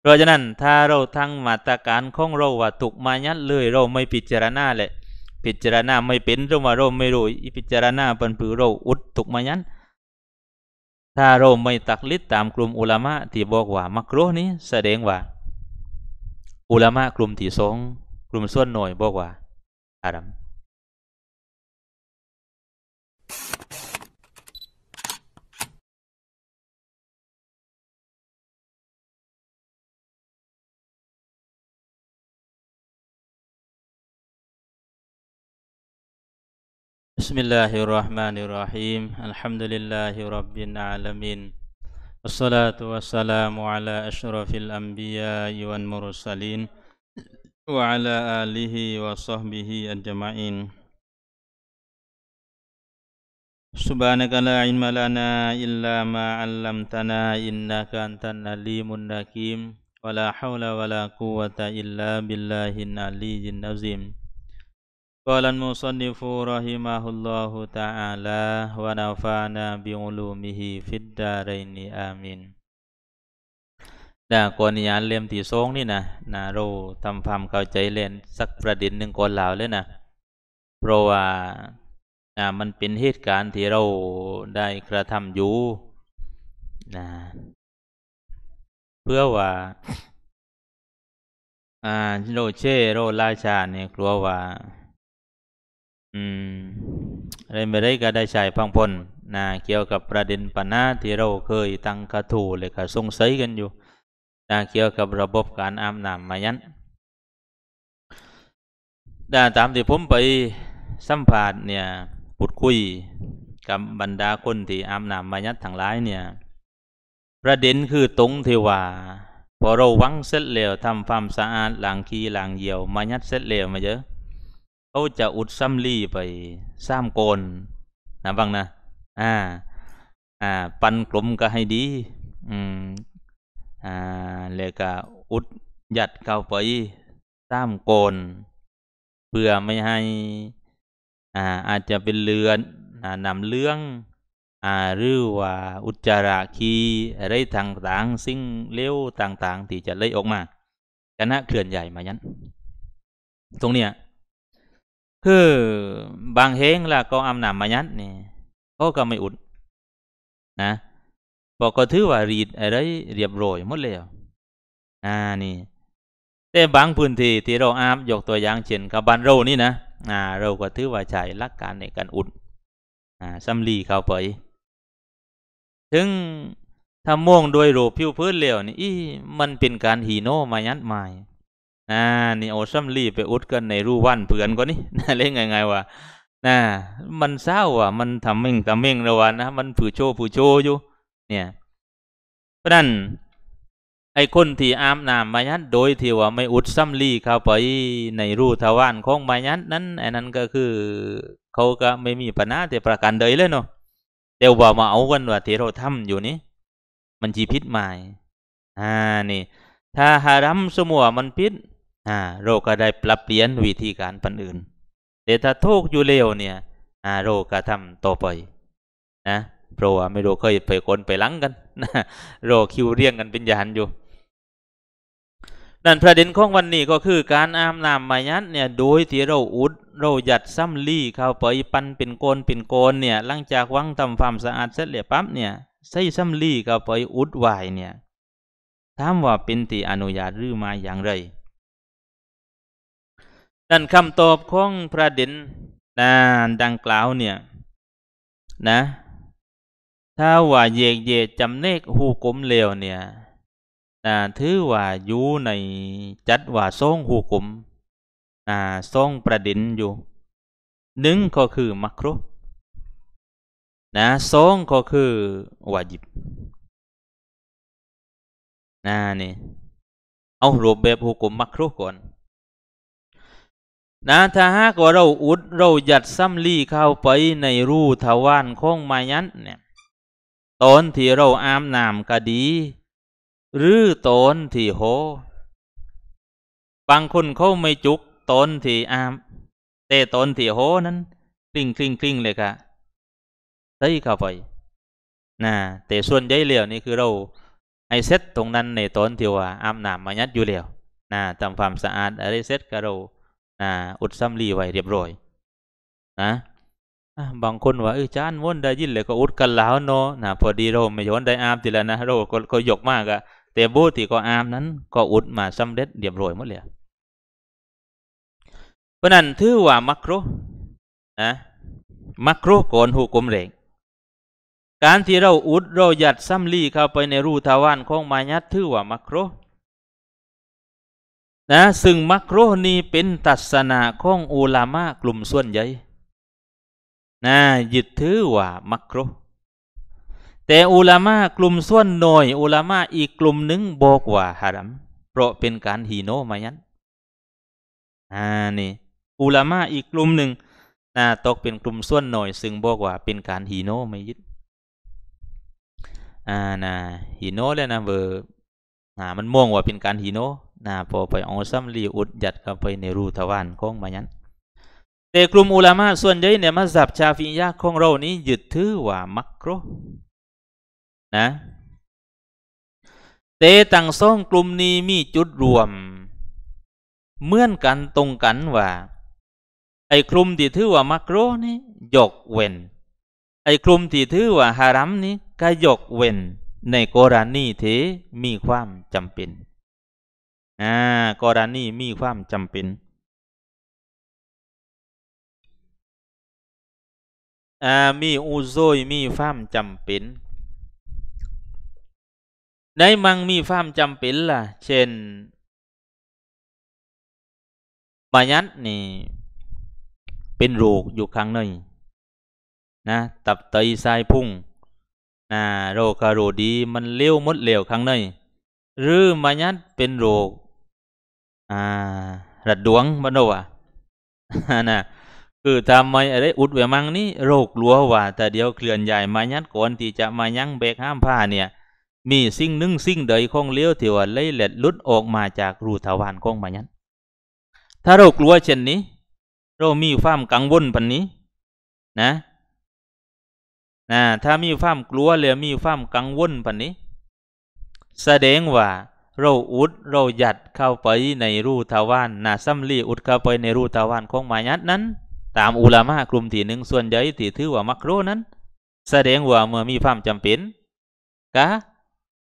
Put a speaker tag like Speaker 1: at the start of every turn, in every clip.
Speaker 1: เพราะฉะนั้นถ้าเราทั้งมาตรการของเราว่าถูกมายัดเลยเราไม่พิจารณาเลยพิจารณาไม่เป็นเราว่าเราไม่รู้พิจารณาเป็นผือเราอุดถูกมายัดถ้าเราไม่ตักลิดตามกลุ่มอุลามะที่บอกว่ามักร้นี้ แสดงว่า อุลามะกลุ่มที่สองกลุ่มส่วนหน่อยบอกว่าอารัม Bismillahirrahmanirrahim Alhamdulillahirabbil alamin Assalamualaikum wassalamu ala asyrafil anbiya alihi wa sahbihi ajma'in Subhanaka illa ma 'allamtana innaka antal alimun hakim wala haula wala quwwata illa billahi nali azim قال المصنف رحمه الله تعالى ونفعنا بعلومه في الدارين آمين นะก่อนยานเล่มที่สองนี่นะนะเราทำความเข้าใจเล่นสักประเด็นหนึ่งก่อนเหล่าเลยนะเพราะว่านะมันเป็นเหตุการณ์ที่เราได้กระทำอยู่นะเพื่อว่า อ่าโรเช่โรราชาเนี่ยกลัวว่าอืมเรนไดรก็ได้ใช้พังพลนะเกี่ยวกับประเด็นปัญหาที่เราเคยตั้งกระถูเลยกะสงสัยกันอยู่นะเกี่ยวกับระบบการอามนามมายันดาตามที่ผมไปสัมผัสเนี่ยพูดคุยกับบรรดาคนที่อามนามมายันทั้งหลายเนี่ย ประเด็นคือตรงทีว่า พอเราวังเสร็จแล้วทำความสะอาดหลังขี้ลังเหี่ยวมายัดเสร็จแล้วมาเยอะเขาจะอุดซ้ำลี่ไปซ้ำโกนนะบังนะอ่า อ่า ปันกลมก็ให้ดี อืม อ่าเลยก็อุดหยัดเข้าไปซ้ำโกน เพื่อไม่ให้ อ่า อาจจะเป็นเลือนนำเลื้องอาหรือว่าอุจจาระคีอะไรต่างๆซิ่งเลี้ยวต่างๆ ที่จะเลยออกมาคณะเคลื่อนใหญ่มายันตรงเนี้ยคือ บางเฮงล่ะก็อำนาจมายัดนี่เขาก็ไม่อุด นะ บอกก็ถือว่ารีดอะไรเรียบร้อยหมดแล้วอ่านี่แต่บางพื้นที่ ที่เราอาบยกตัวอย่าง เช่นกับบ้านเรานี่นะ อ่า เราก็ถือว่าใช้ลักการในการอุดอ่าสัมลีเข้าไปถึงถ้าม่วงโดยโรูผิว พื้นเหลวนี่มันเป็นการหีโนมายัดหม่นานี่โอซัมลีไปอุดกันในรูวันเผื่อนกว่านี้นะเล่นไงไงวะน่า มันเศร้าอ่ะ มันทำเม่งทำเม่งระวันนะ มันผือโชผือโชอยู่ เนี่ย เพราะนั้นไอ้คนที่อาบน้ำมายัน โดยที่ว่าไม่อุดซัมลีเข้าไปในรูทวารของมายันนั้นไอ้นั้นก็คือเขาก็ไม่มีปัญหาแต่ประการใดเลยเนาะเดี๋ยวว่ามาเอากันว่าที่เราทำอยู่นี้มันจีพิษหมาอ่า นี่ ถ้าฮารัมสมัวมันพิษเราก็ได้ปรับเปลี่ยนวิธีการปันอื่นแต่ถ้าทุกอยู่เร็วเนี่ยเราก็ทำต่อไป นะเพราะว่าไม่รู้เคยไปคนไปลังกัน นะรคคิวเรียงกันเป็นยานอยู่นั่นประเด็นของวันนี้ก็คือการอาบน้ำมายัดเนี่ยโดยที่เราอุด เราหยัดซ้ำลี่เข้าไปปันเป็นโกนเป็นโกนเนี่ย หลังจากวังทำความสะอาดเสร็จเรียบปั๊บเนี่ยใส่ซ้ำลี่เข้าไปอุดไว้เนี่ยถามว่าเป็นตีอนุญาตหรือมาอย่างไรนั่นคำตอบของพระดินนาดังกล่าวเนี่ย นะ ถ้าว่าเยกเยจำเนกหูกลมเลวเนี่ยนะถือว่า อยู่ในจัดว่าซรงหูกลมนะซรงประดินอยู่ หนึ่งก็คือมักรุนะส
Speaker 2: องก็คือวาจิบนะนี่
Speaker 1: เอารูปแบบหูกลมมักรุก่อนนะถ้าหากว่าเราอุดเราหยัดซ้ำลี่เข้าไปในรูทวารของมายันเนี่ยตอนที่เราอามนามก็ดี หรือตอนที่โหบางคนเขาไม่จุกตอนที่อามแต่ตอนที่โหนั้นคลิ้งคลิ้งคลิ้งเลยค่ะเส่เข้าไปนะแต่ส่วนใหญ่เหลี่ยวนี่คือเราไอเซ็ตตรงนั้น ในตอนที่ว่าอามนามมายัดอยู่เหลียวนะทำความสะอาดอะไรเซ็ตก็เรานะอุดซ้ำรีไว้เรียบร้อยนะบางคนว่าเออจานวนได้ยินเลยก็อุดกันแล้วเนาะนะพอดีเราไม่ย้อนได้อามทีละนะเราก็ยกมากอะแต่บูี่ก็อามนั้นก็อุดมาสำเร็จเรียบร้อยหมดเลยเพราะนั้นถือว่ามักโรนะมักโรก่อนหูกลมเร่งการที่เราอุดเราหยัดซ้ำลีเข้าไปในรูทาวานของมายัดถือว่ามักโรนะซึ่งมักโรนีเป็นตัศนาของอุลามะกลุ่มส่วนใหญ่ นะยึดถือว่า มักโรแต่อุลามะกลุ่มส่วนหน่อยอุลามะอีกกลุ่มหนึ่งบอกว่าฮารัม เพราะเป็นการฮีโนมายัน อ่า นี่อุลามะอีกกลุ่มหนึ่งนะตกเป็นกลุ่มส่วนหน่อย ซึ่งบอกว่าเป็นการฮีโนไม่ยึด อ่านะฮีโนเลยนะเบอร์อ่ามันมองว่าเป็นการฮีโน nah p o p อ i ซัมลีอุดยัดกั p ไปในรูทว w นของมันนั a นแต่กลุ่มอุลามะส่วนใหญ่ในมัสยิดชาฟิยะของเรานี้ ยึดถือว่ามักรนะแต่ต่างซ่องกลุ่มนี้มีจุดรวมเหมือนกันตรงกันว่า ไอ้กลุ่มที่ถือว่ามักรนี่ยกเว้นไอ้กลุ่มที่ถือว่าฮารัมนี้ ก็ยกเว้นในกรณีที่มีความจำเป็นอ่ากรณีมีความจำเป็น
Speaker 2: อ่ามีอุโซยมีความจำเป็น ในมังมีความจำเป็นล่ะเช่นบายัดนี่
Speaker 1: เป็นโรคอยู่ครั้งหนึ่งนะ ตับไตไส้พุ่งนะโรคครโรดีมันเลี้ยวมดเหลวครั้งหนึ่งหรือมายัดเป็นโรค à là đuống b โน đầu à nè cứ tham mấy ở đấy út về măng ní r ộ ลัวว่า แต่เดียวเคลื่อนใหญ่มายัดก่อนที่จะมายั้งเบกห้ามผ้าเนี่ย มีสิ่งนึ่ง สิ่งใดคงเลี้ยวที่ว่าเล่เล็ดลุดออกมาจากรูทวารคงมายันถ้าโรคกลัวเช่นนี้เรามีความ กังวลปันนี้ นะนะถ้ามีความกลัวเลยมีความกังวลปันนี้ แสดงว่าเราอุดเราหยัดเข้าไปในรูทวานนาซัมลีอุดเข้าไปในรูทวานของมายัดนั้น ตามอุลามะกลุ่มที่หนึ่งส่วนใหญ่ที่ถือว่ามักโรนั้น แสดงว่าเมื่อมีความจำเป็น กะ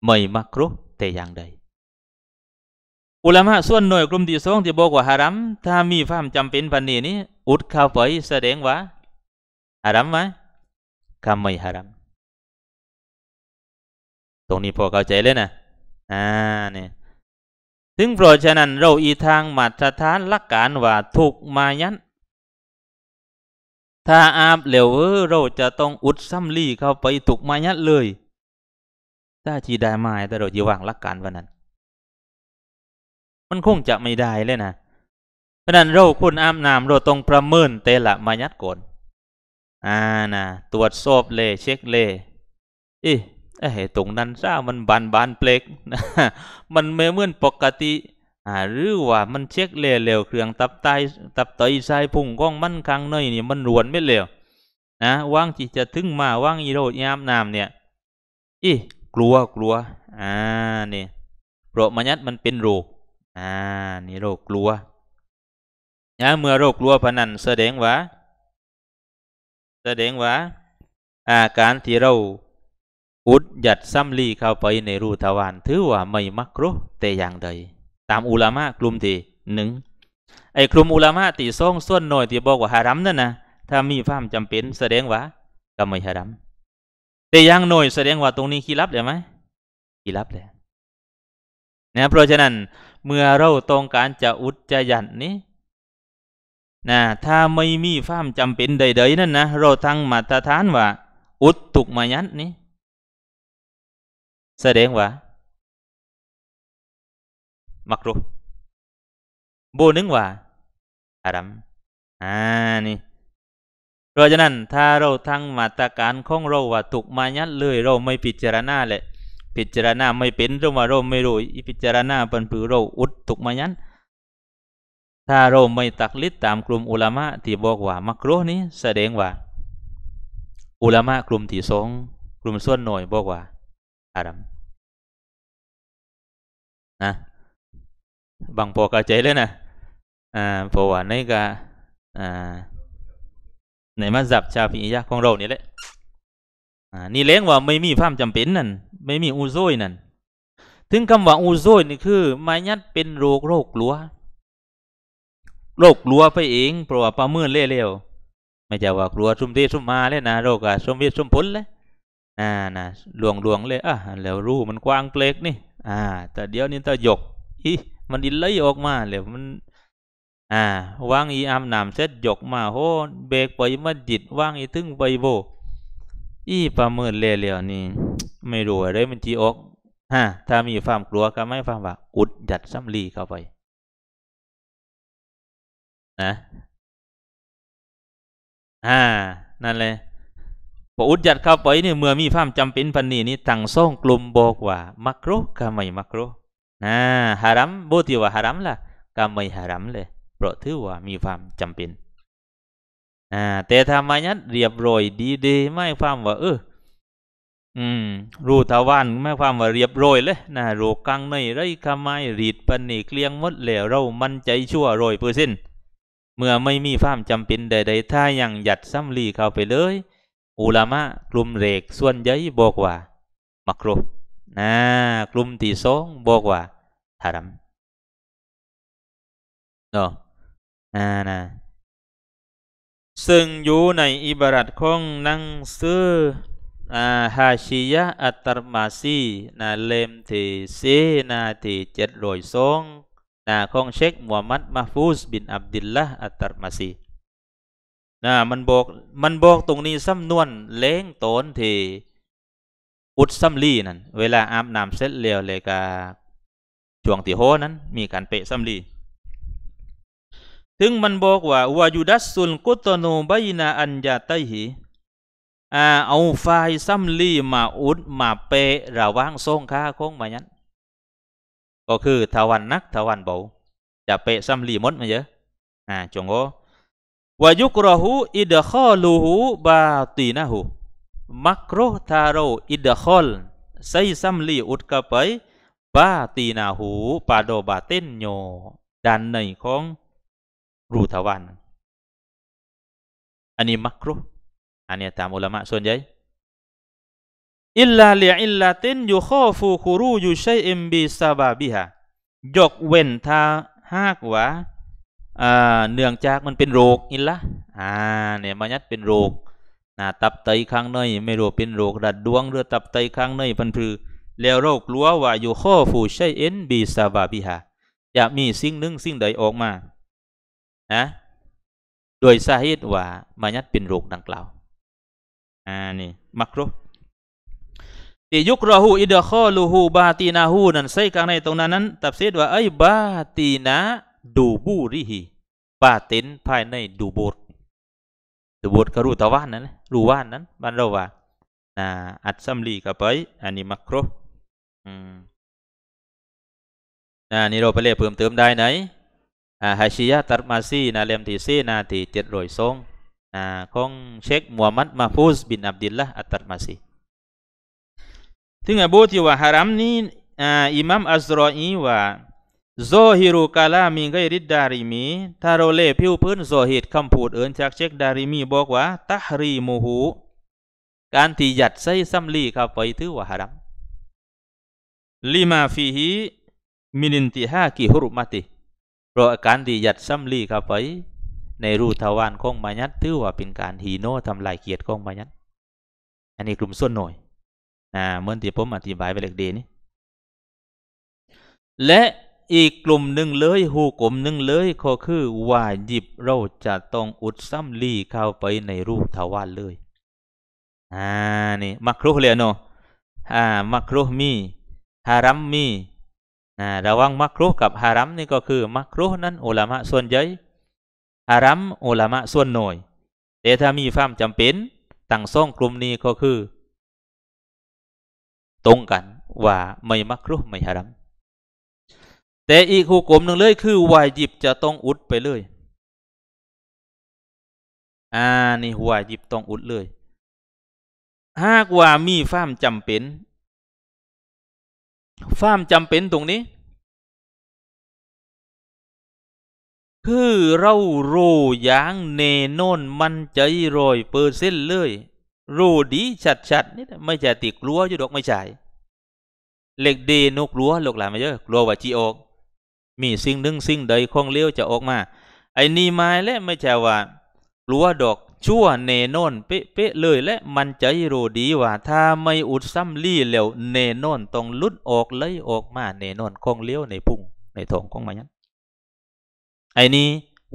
Speaker 1: ไม่มักโรแต่อย่างใด อุลามะส่วนหน่อยกลุ่มที่สองที่บอกว่าฮารัมถ้ามีความจำเป็นปันนี้นี้อุดเข้าไปแสดงว่าฮารัมไหมคำไม่ฮารัมตรงนี้พอเข้าใจเลยนะอ่าเนี่ยถึงเพราะฉะนั้นเราอีทางมาตรฐานลักการว่าถูกมายันถ้าอาบเหลวเราจะต้องอุดซ้ำลี่เข้าไปถูกมายันเลย ถ้าจีได้มาแต่เราจะวางลักการวันนั้น มันคงจะไม่ได้เลยนะ เพราะนั้นเราคุณอาบน้ำเราต้องประเมินเตละมายัดก่อน อ่านะ ตรวจสอบเลย เช็คเลยอีเอ้ตรงนั้นซะมันบานบานเปลกมันไม่เหมือนปกติ อ่า หรือว่ามันเช็คเร็วเครื่อง ตับไตตับไตไส้พุงก้องมันคังน้อยนี่ มันรวนไม่เร็วนะว่างจิ จะ ถึงมาว่างอีโรดยามนามเนี่ยอีกลัวกลัว อ่านี่โระมันยัดมันเป็นโรคอ่านี่โรคกลัวนะเมื่อโรคกลัวพนันแสดงว่าแสดงว่าอาการที่เราอุดหยัดซ้ำลีเข้าไปในรูทวารถือว่าไม่มักรุแต่อย่างใด ตามอุลามะกลุ่มที่หนึ่งไอ้กลุ่มอุลามะตีส่งส่วนหน่อยที่บอกว่าฮารัมนั่นนะถ้ามีความจำเป็นแสดงว่า ก็ไม่ฮารัมแต่อย่างหน่อยแสดงว่าตรงนี้คีรับเลยไหมคีรับเลยนะเพราะฉะนั้นเมื่อเราต้องการจะอุดจะหยัดนี้นะถ้าไม่มีความจำเป็นใด ๆนั่นนะเราทั้งมาตรฐานว่าอุดตุกมายันนี้แสดงว่ามักรูบบนึงว่าอารัม อ่านี่เพราะฉะนั้น ถ้าเราทั้งมาตรการของเราว่าถูกมายัดเลยเราไม่พิจารณาเลยพิจารณาไม่เป็นเราว่าเราไม่รู้พิจารณาเป็นผือเราอุดถูกมายัดถ้าเราไม่ตักลิดตามกลุ่มอุลามะที่บอกว่า มักรูนี้ แสดงว่าอุลามะกลุ่มที่สองกลุ่มส่วนหน่อยบอกว่าอารัมนะ บางพอกระใจเลยนะอ่าพราะว่าในกะอ่าในมัสยิดชาฟิยะของเรานี่แหละ อ่า นี่เล้งว่าไม่มีความจำเป็นนั่นไม่มีอูโซยนั่นถึงคำว่าอูโซยนี่คือมายัดเป็นโรคโรคลัวโรคลัวไปเองเพราะว่าประเมินเร็วๆไม่ใช่ว่ากลัวชุ่มเทชุ่มมาเลยนะโรคอะชุมเทชุ่มพลเลยอ่านะหลวงหลวงเลยอ่ะแล้วรูมันกว้างเปลกนี่อ่า แต่เดี๋ยวนี้ตะหยก อี มันดินไหลออกมาเลยมัน อ่า วางอีอามนามเซ็ตหยกมาโหเบรกไปมาจิตวางอีถึงไปโบ อีประเมินเลี้ยนี่ ไม่รู้อะไรมันจีออกฮะถ้ามีความกลัว ก็ไม่ความว่า อุดยัดซ้ำลีเข้าไป นะอ่า นั่นเลยพออุดยัดเข้าไปนี่เมื่อมีความจำเป็นพันนี้นี่ตั้งส่งกลุ่ม บอกว่า มักรุก็ไม่มักรุนะฮารัมบุติว่าฮารัมล่ะก็ไม่ฮารัมเลยเพราะถือว่ามีความจำเป็นนะแต่ทำไมยัดเรียบร้อยดีดีไม่ความว่าเอออืม รูทวานไม่ความว่าเรียบร้อยเลยนะรูกลางในไรขมายรีดปันนีเกลียงมดแล้วเรามันใจชั่วรอยเปอร์เซ็นเมื่อไม่มีความจำเป็นใดๆถ้ายังหยัดซ้ำลีเข้าไปเลยอุลามะกลุ่มเรกส่วนใหญ่บอกว่า มักรุนะกลุ่มที่สองบอกว่า
Speaker 2: ฮารัมเนาะนะนะ
Speaker 1: ซึ่งอยู่ในอิบารัตของนังสืออาฮาชิยะอัตตมาซีนาเลมที่สีนาที่เจ็ดรอยสองนาของเชคมูฮัมมัดมาฟูสบินอับดิลละอัตตมาซีนะมันบอกมันบอกตรงนี้ซ้ำนวน เล้งโตนทีอุดซ้ำลีนั่นเวลาอาบน้ำเสร็จแลยวเลยกาช่วงที่โหนั้น มีการเปะซ้ำลีถึงมันบอกว่าวายุดัสซุลกุตโนบายนา อัญญาไตหีเอาไฟซ้ำลีมาอุดมาเปะระว่างทรงค้าคงมายันก็คือทวันนักทวันเบาจะเปะซ้ำลีมดมาเยอะอ่าจงโอวายุกรหูอิดข้อลูหูบาตีนะหูมักโรทาโรอิดข้อลไซซัมลีอุดกะไปบาตีนาหูปาโดบาเต้นโย ดันในของรูทวันอันนี้มักรุอันนี้ตามอุลามะส่วนใหญ่อิลลาเลียอิลลาตินยูข้อฟูคูรูยูใช้เอ็มบีซาบาบิฮะยกเว้นทาหากว่าเนื่องจากมันเป็นโรคอินละ อ่า เนี่ยมายัดเป็นโรคนะตับไตข้างในไม่รู้เป็นโรคดัดดวงหรือตับไตข้างในพันพือแล้วโรคลัวว่าอยู่ข้อฟูใช่เอ็นบีซาบาบิฮาจะมีสิ่งหนึ่งสิ่งใดออกมานะโดยสาเหตุว่ามายัดเป็นโรคดังกล่าว อ่านี่มักรุติยุครหูอิดะข้อลูหูบาตีนาหูนั่นใส่กลางในตรงนั้นนั้น ตับเสดว่าไอ้บาตีนาดูบูริฮีป้าเต็นภายในดูโบสดูโบสก็รู้ตะวันนั้นรู้ว่านนั้นบรรดาว่านะอัดซัมลีกับไป อันนี้มักครอืมนะนี่เราไปเรียกเพิ่มเติมได้ไหน อ่าฮาชิยะตัดมาซีนาเลมทีซีนาทีเจ็ดร้อยสองนาของเชคมูฮัมมัดมาฟูสบินอับดิลละอัตตัดมาซีถึงอบูที่ว่าฮารัมนี้อ่า อิหมัมอัซรออีว่าโซฮิรุกาลามิงก็ยริดดาริมี ทาโรเลผิวพื้นโซฮิตคำพูดเอินจากเช็คดาริมีบอกว่าตัฮรีมูหู การที่หยัดใส่ซัมลีคาไปถือว่าฮารัมลิมาฟีฮีมินินติฮากิฮุรุมาติ เพราะการที่หยัดซัมลีคาไป ในรูทวานของมายัดถือว่าเป็นการฮีโน่ทำลายเกียรติของมายัด อันนี้กลุ่มส่วนหน่อย อ่าเหมือนที่ผมอธิบายไปเล็กเดนี่ และอีกกลุ่มหนึ่งเลยหูกลุ่มหนึ่งเลย ก็คือว่าหยิบเราจะต้องอุดซ้ำลีเข้าไปในรูปทวารเลย อ่า นี่มักรุเลยเนาะ อ่า มักรุมี ฮารัมมี อ่า ระวังมักรุกับฮารัมนี่ก็คือ มักรุนั้นอุลามะส่วนใหญ่ ฮารัมอุลามะส่วนหน่อยแต่ถ้ามีความจำเป็นตั้งซ่องกลุ่มนี้ก็คือ ตรงกันว่าไม่มักรุไม่ฮารัม
Speaker 2: แต่อีกหุกกลมหนึ่งเลย คือวายยิบจะต้องอุดไปเลย อ่านี่วายยิบ ต้องอุดเลย หาก ว่ามีฟ้ามจำเป็น ฟ้ามจำเป็นตรงนี้
Speaker 1: คือเราโรอย่างเนโนนมัน ใจรอยเปอร์เซ็นเลยโรดี ชัดๆนี่ไม่ใช่ติกลัวอยู่ดอก ไม่ใช่ เหล็กดีนกลัวหลกหลายมาเยอะ กลัวว่าจีออกมีสิ่งหนึ่งสิ่งใดของเลี้ยวจะออกมา ไอ้นี่มาและไม่ใช่ว่ารัวดอกชั่วเนโนนเป๊ะเลย และมันใจรู้ดีว่าถ้าไม่อุดซ้ำลี่แล้วเนโนนต้องลุดออกเลยออกมาเนโนนคงเลี้ยวในพุ่งในท้องของมันนั้นไอ้นี้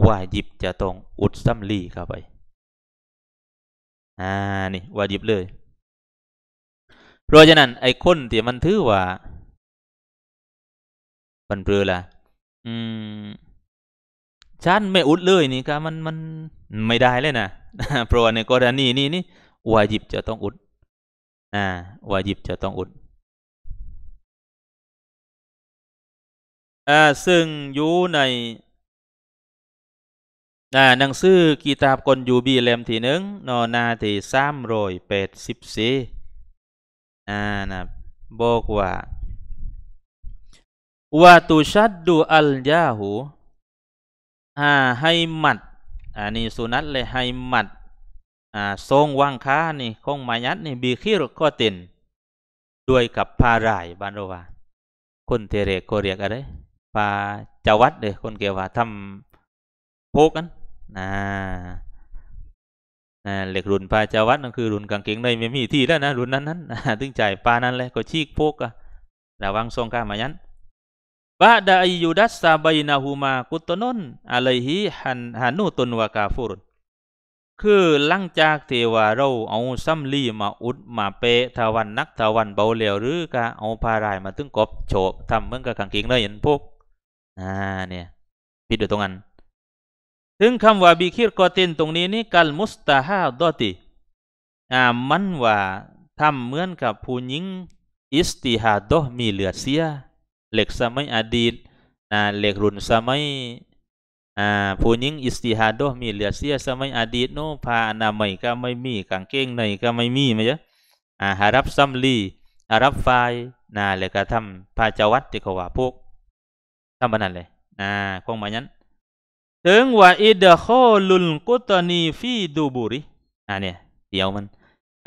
Speaker 1: ว่าหยิบจะต้องอุดซ้
Speaker 2: ำลี่เข้าไป อ่านี่ว่าหยิบเลย
Speaker 1: เพราะฉะนั้นไอ้คนที่มันถือว่ามันเปลือละอืมฉันไม่อุดเลยนี่กบมันมันไม่ได้เลยนะเพราะว่าในกรณีนี้นี่วายิบจะต้องอุด
Speaker 2: อ่า วายิบจะต้องอุด
Speaker 1: อ่า ซึ่งอยู่ใน อ่า หนังสือกีตาบกลยูบีเล่มที่หนึ่งนอนาที่สามร้อยแปดสิบสี่อ่านะบอกว่าวาตุชัดดูอัลยาหูอาให้หมัด อันนี้สุนัตเลย ให้หมัด อ่าทรงว่างค้านี่คงมายัด นี่ บีคิรก็ตินด้วยกับพารายบานโรวา คนเทเรกก็เรียกอะไรปาจวัดเลยคนเกี่ยวว่าทำโพกันนะเหล็กรุนปาจวัด นั่นคือ รุนกางเกงในไม่มีที่แล้วนะรุนนั้นนั้นถึงใจปานั้นเลยก็ชีกโพกอะระวังทรงกามายันบาดาอยูดัสซาบัยนาฮูมากุตโนนอะลหีฮิฮันฮานูตุนวากาฟุรคือหลังจากเทวาเราเอาซัมลีมาอุดมาเปะทาวันนักทาวันเบาเหลวหรือกะเอาพารายมาตึงกบโฉบทำเมื่อกับขังกิงเลยเห็นพวกอ่า เนี่ยผิดอยู่ตรงนั้นถึงคำว่าบีคิรกอตินตรงนี้นี่กัลมุสตาฮาดอติอ่ามันว่าทำเหมือนกับผู้หญิงอิสติฮาดอมีเหลือเสียเหล็กสมัยอดีตนะเหล็กรุ่นสมัย อ่าผู้หญิงอิสติฮาดมีเหลือเสียสมัยอดีตโนผ้าอนามัยก็ไม่มีกางเกงในก็ไม่มีมั้ยจ๊ะอ่าหารับซัมลีอารับไฟนะเหล็กกะทำ้าจวัดที่เขาว่า พวกทำบันนั้นเลยนะคงหมายนั้นถึงว่าอิดะโคลุลกุตานีฟีดูบุรีอันเนี้ยเดี๋ยวมัน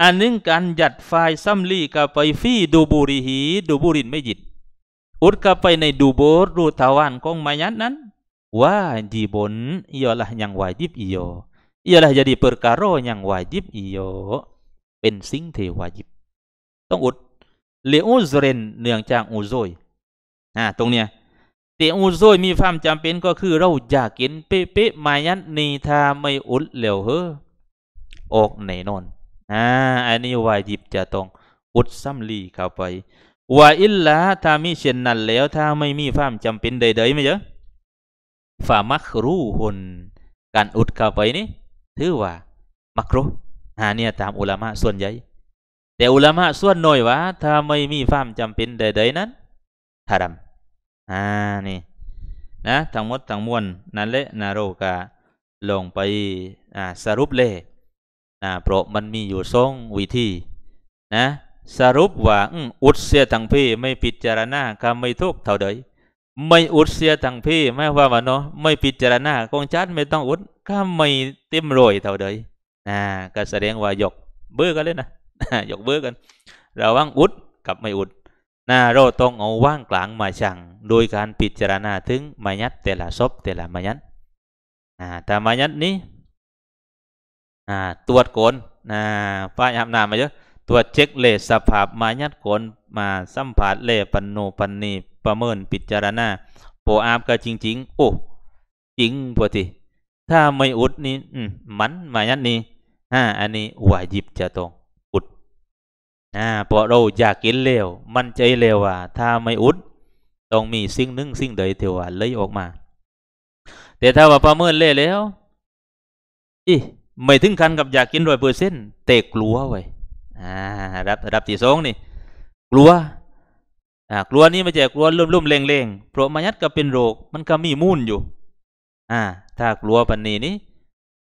Speaker 1: อันนึงการหยัดไฟซัมลีกับไปฟีดูบุรีหี ดูบุรินไม่หยิดอุดเข้าไปในดูบอร์ูทาวันของมายันนั้นวาจีบนอ ialah y a จิบ a j i b iyo ialah j เ d i p e r าร r a ย a n g wajib iyo เป็นสิ่งที่วาจิบ ต้องอุดเลอุซเรน เนื่องจากอุโซยอ่าตรงเนี้ยแต่อุโซยมีความจำเป็นก็คือเราอยากกินเป๊ะๆมายันนีทาไม่อุดเหลวเฮอออกไหนนอนอ่าอันนี้วาจิบจะต้องอุดซ้ำลีเข้าไปว่าอิลลาถ้ามีเช่นนั้น แล้วถ้าไม่มีความจำเป็นใดๆไม่เยอะฟามักรู้หุนการอุดเข้าไปนี่ถือว่า มักรู้หาเนี่ยตามอุลามะส่วนใหญ่ แต่อุลามะส่วนน้อยว่า ถ้าไม่มีความจำเป็นใด ๆนั้นฮารามอ่านี่นะทั้งหมดทั้งมวลนั่นแหละนารูกะลงไปอ่าสรุปเลยนะเพราะมันมีอยู่ทรงวิธีนะสรุปว่าอุดเสียทางพี่ไม่พิจารณาก็ไม่ทุกเท่าเดยไม่อุดเสียทางพี่ไม่ว่าวันเนาะไม่พิจารณาของชัดไม่ต้องอุดก็ไม่เต็มรวยเท่าเดย่า ก็แสดงว่ายกเบื่อกันเลยนะยกเบื่อกันเราว่างอุดกับไม่อุดนาเราต้องเอาว่างกลางมาชั่ง โดยการพิจารณาถึงมายัดแต่ละศพแต่ละมายัดอ่าแต่มายัดนี้ อ่า ตรวจโกนป้ายอาบน้ำมาเยอะตัวเช็คเลสภาพมายัดขนมาสัมผัสเลปันโนปันนีประเมินปิจารณาโปอาบก็จริงๆโอ้จริงปกติถ้าไม่อุดนี่มัน มายัดนี่อ่าอันนี้วายิบจะตรงอุดอ่าพอเราอยากกินเร็วมันใจเร็วว่าถ้าไม่อุดต้องมีสิ่งหนึ่งสิ่งใดเทวะเลยออกมาแต่ถ้าว่าประเมินเล่แล้วอีไม่ถึงขั้นกับอยากกินร้อยเปอร์เซ็นต์เตะกลัวไว้อ่าระดับระดับที่สองนี่ กลัว อ่า กลัวนี่ไม่ใช่กลัวลุ่มลุ่มเล่งเลงเพราะมายัดก็เป็นโรคมันก็มีมูลอยู่ อ่าถ้ากลัวปันนี้นี่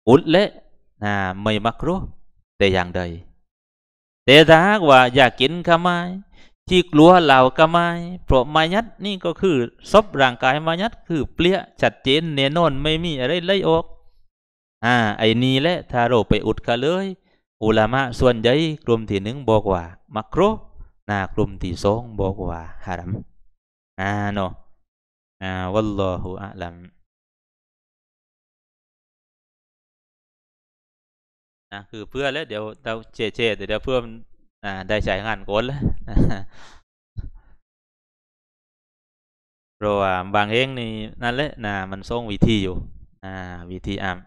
Speaker 1: อุดเละ่าไม่มักรู้แต่อย่างใด แต่ถ้าว่าอยากกินก็ไม่ที่กลัวเหล่าก็ไม่เพราะมายัดนี่ก็คือซบร่างกายมายัดคือ เปลี่ยชัดเจนเน่นนไม่มีอะไรเลยออก อ่า ไอ้นี่แหละ ถ้าเราไปอุดกันเลยอุลามะส่วนใหญ่กลุ่มที่หนึ่งบอกว่ามักรุนากลุ่มที่สองบอกว่าฮารัมอ่าเนาะ
Speaker 2: อ่า วัลลอฮุอะลัม นะคือเพื่อแล้วเดี๋ยวเราเจเจเดี๋ยวเพื่ออ่าได้ใช้ง
Speaker 1: านก่อนแล้วเพราะว่าบางเองนี่นั่นแหละนะมันส่งวิธีอยู่ อ่า วิธีอ่าน